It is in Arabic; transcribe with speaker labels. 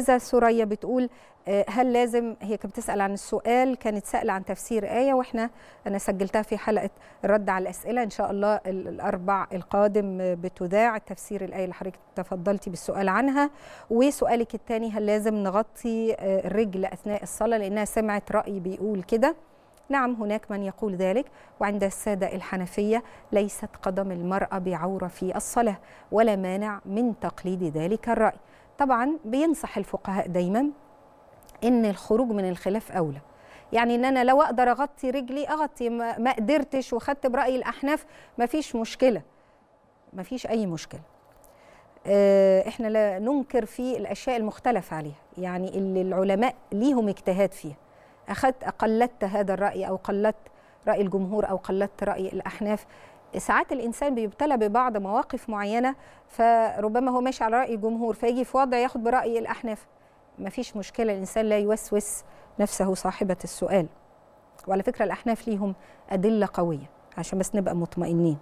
Speaker 1: إذا سوريا بتقول آه، هل لازم هي كانت بتسأل عن السؤال كانت سائلة عن تفسير آية وإحنا أنا سجلتها في حلقة الرد على الأسئلة إن شاء الله الأربع القادم آه، بتذاع تفسير الآية اللي حضرتك تفضلتي بالسؤال عنها وسؤالك الثاني هل لازم نغطي آه، الرجل أثناء الصلاة لأنها سمعت رأي بيقول كده نعم هناك من يقول ذلك وعند السادة الحنفية ليست قدم المرأة بعورة في الصلاة ولا مانع من تقليد ذلك الرأي طبعا بينصح الفقهاء دايما ان الخروج من الخلاف اولى يعني ان انا لو اقدر اغطي رجلي اغطي ما قدرتش وخدت براي الاحناف مفيش مشكله مفيش اي مشكله آه، احنا لا ننكر في الاشياء المختلف عليها يعني اللي العلماء ليهم اجتهاد فيها اخذت اقلدت هذا الراي او قلدت راي الجمهور او قلدت راي الاحناف ساعات الانسان بيبتلى ببعض مواقف معينه فربما هو ماشي على راي الجمهور فيجي في وضع ياخد براي الاحناف مفيش مشكله الانسان لا يوسوس نفسه صاحبه السؤال وعلى فكره الاحناف ليهم ادله قويه عشان بس نبقى مطمئنين